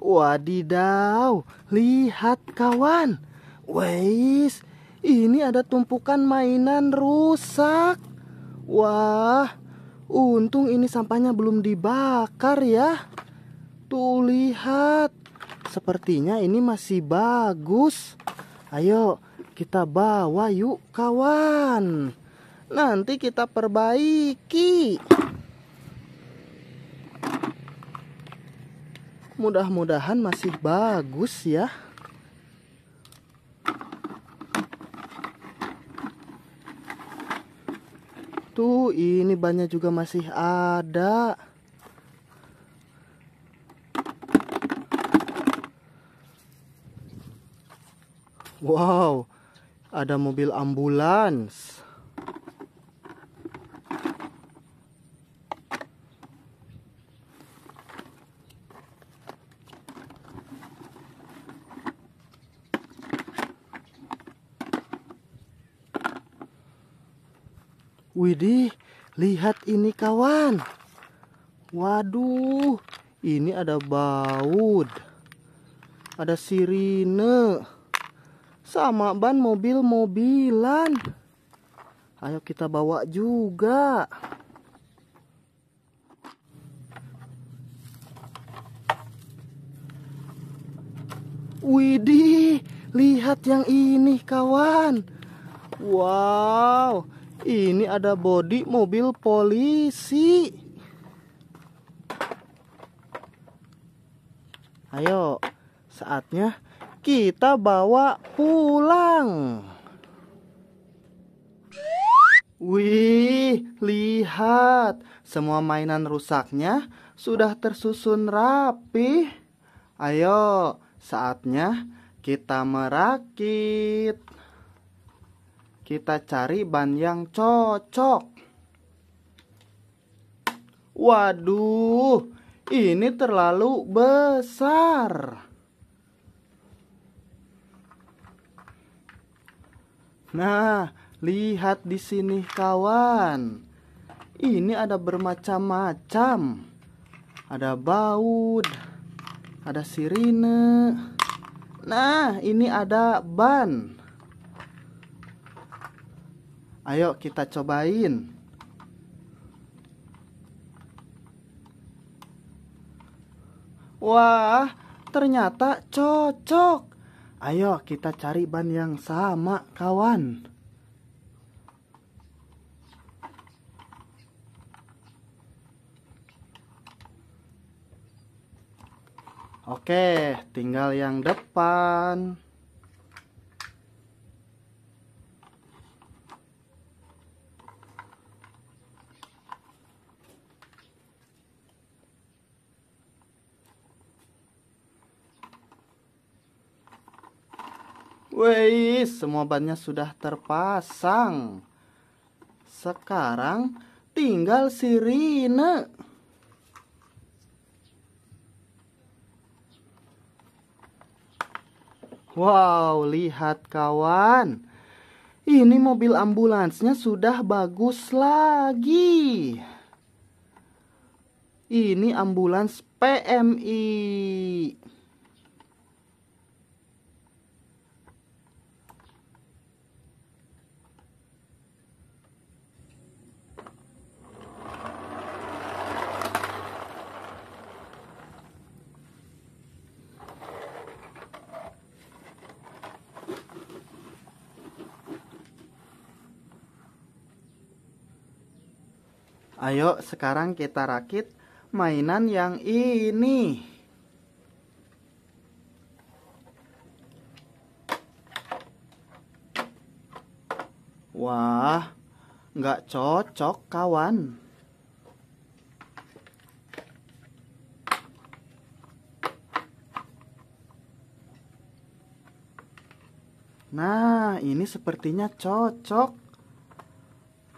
Wadidaw, lihat kawan. Weis, ini ada tumpukan mainan rusak. Wah, untung ini sampahnya belum dibakar ya. Tuh lihat, sepertinya ini masih bagus. Ayo, kita bawa yuk kawan. Nanti kita perbaiki. mudah-mudahan masih bagus ya tuh ini bannya juga masih ada wow ada mobil ambulans Widih, lihat ini kawan. Waduh, ini ada baut. Ada sirine. Sama ban mobil-mobilan. Ayo kita bawa juga. Widih, lihat yang ini kawan. Wow, ini ada bodi mobil polisi. Ayo, saatnya kita bawa pulang. Wih, lihat. Semua mainan rusaknya sudah tersusun rapi. Ayo, saatnya kita merakit. Kita cari ban yang cocok. Waduh, ini terlalu besar. Nah, lihat di sini kawan. Ini ada bermacam-macam. Ada baut, ada sirine. Nah, ini ada ban. Ayo kita cobain. Wah, ternyata cocok. Ayo kita cari ban yang sama, kawan. Oke, tinggal yang depan. Wih, semua bannya sudah terpasang. Sekarang tinggal sirine. Wow, lihat kawan. Ini mobil ambulansnya sudah bagus lagi. Ini ambulans PMI. Ayo sekarang kita rakit mainan yang ini. Wah, nggak cocok kawan. Nah, ini sepertinya cocok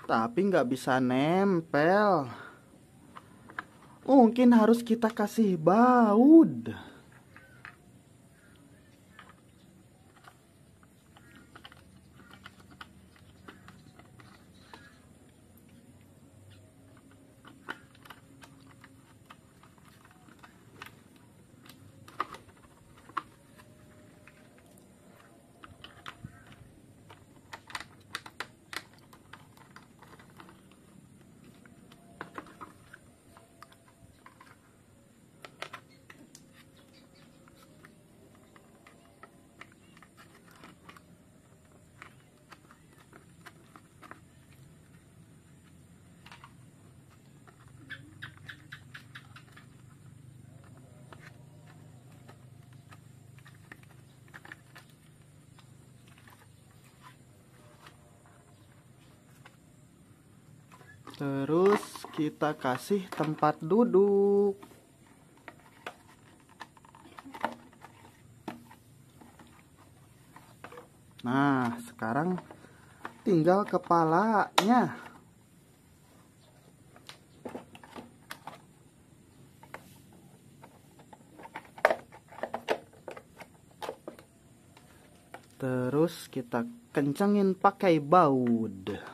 tapi nggak bisa nempel. Mungkin harus kita kasih baut. terus kita kasih tempat duduk nah sekarang tinggal kepalanya terus kita kencengin pakai baud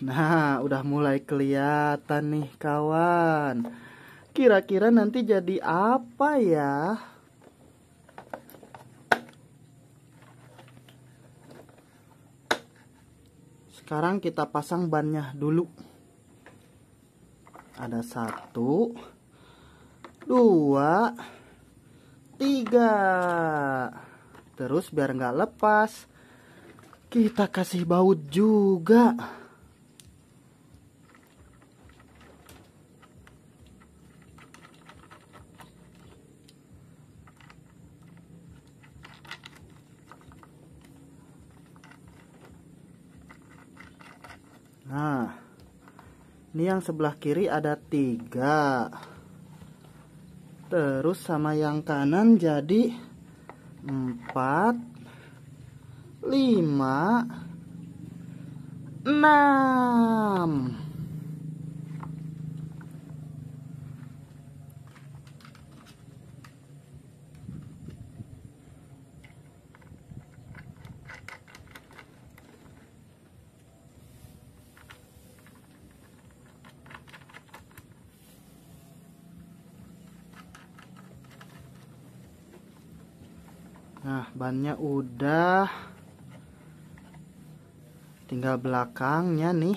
Nah, udah mulai kelihatan nih kawan. Kira-kira nanti jadi apa ya? Sekarang kita pasang bannya dulu. Ada satu, dua, tiga. Terus biar nggak lepas, kita kasih baut juga. Nah, ini yang sebelah kiri ada tiga. Terus sama yang kanan jadi empat, lima, enam. nah bannya udah tinggal belakangnya nih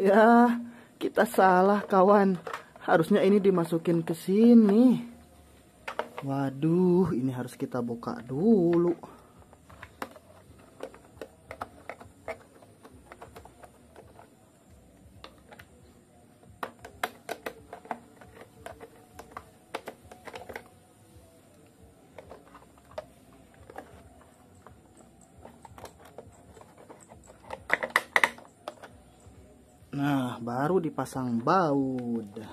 ya kita salah kawan harusnya ini dimasukin ke sini waduh ini harus kita buka dulu Nah, baru dipasang lagi.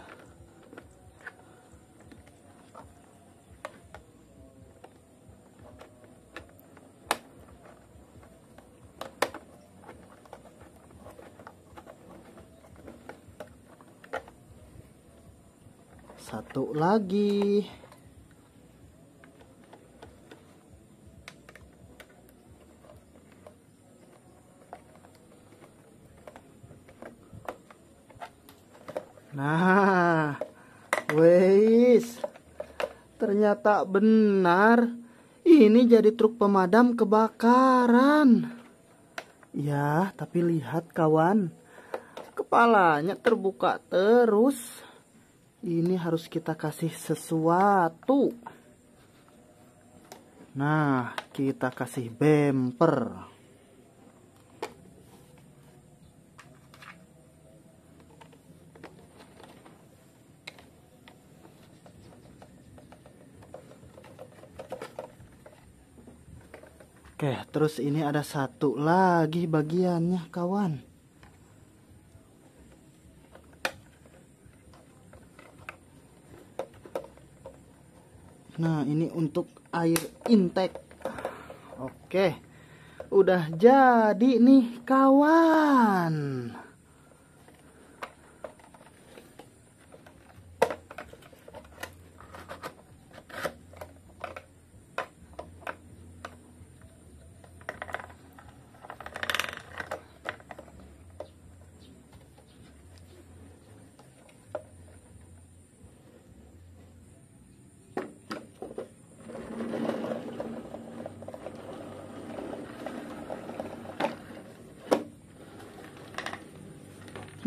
Satu lagi. Nah, wes Ternyata benar. Ini jadi truk pemadam kebakaran. Ya, tapi lihat kawan. Kepalanya terbuka terus. Ini harus kita kasih sesuatu. Nah, kita kasih bemper. Oke, terus ini ada satu lagi bagiannya, kawan. Nah, ini untuk air intake. Oke. Udah jadi nih, kawan.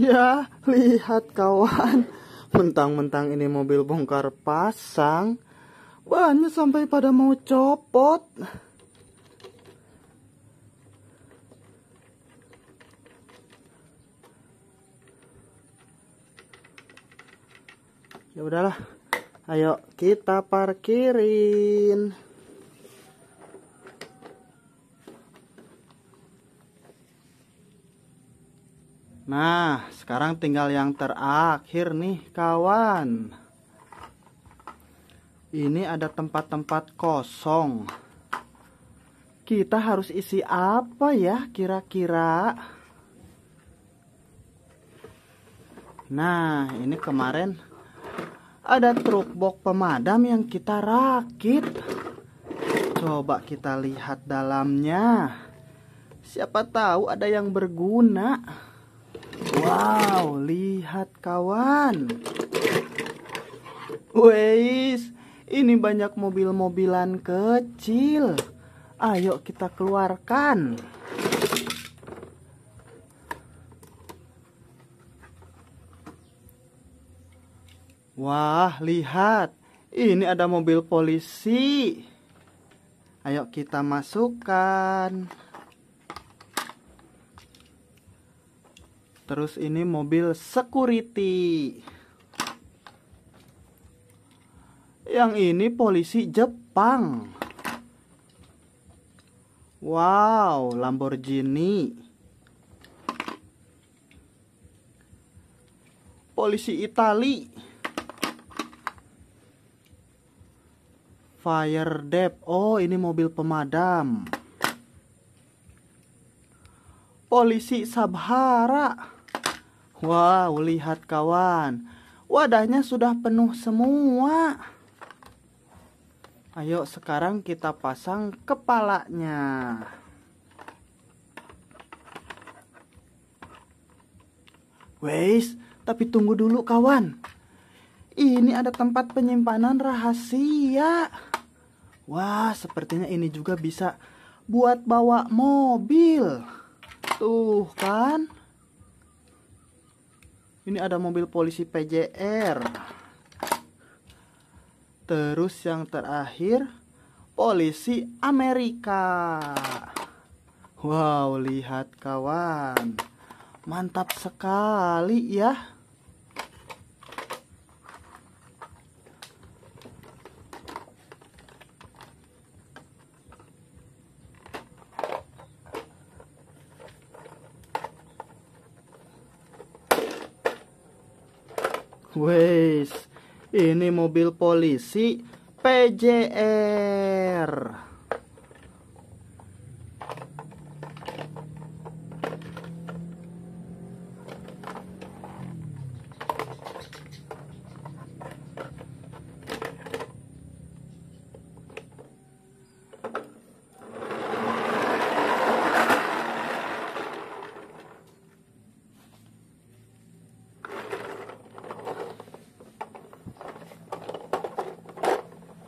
Ya, lihat kawan. Mentang-mentang ini mobil bongkar pasang, Banyak sampai pada mau copot. Ya udahlah. Ayo kita parkirin. Nah, sekarang tinggal yang terakhir nih, kawan. Ini ada tempat-tempat kosong. Kita harus isi apa ya kira-kira? Nah, ini kemarin ada truk box pemadam yang kita rakit. Coba kita lihat dalamnya. Siapa tahu ada yang berguna. Wow, lihat kawan. Weis, ini banyak mobil-mobilan kecil. Ayo kita keluarkan. Wah, lihat. Ini ada mobil polisi. Ayo kita masukkan. Terus ini mobil security. Yang ini polisi Jepang. Wow, Lamborghini. Polisi Itali. Fire Dep. Oh, ini mobil pemadam. Polisi Sabhara. Wow, lihat kawan. Wadahnya sudah penuh semua. Ayo sekarang kita pasang kepalanya. Weis, tapi tunggu dulu kawan. Ini ada tempat penyimpanan rahasia. Wah, sepertinya ini juga bisa buat bawa mobil. Tuh kan ini ada mobil polisi PJR terus yang terakhir polisi Amerika wow lihat kawan mantap sekali ya Ini mobil polisi PJR.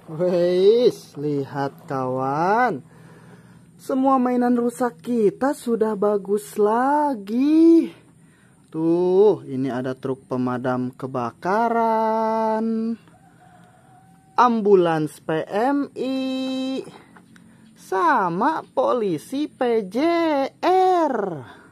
Weis, lihat kawan. Semua mainan rusak kita sudah bagus lagi. Tuh, ini ada truk pemadam kebakaran. Ambulans PMI. Sama polisi PJR.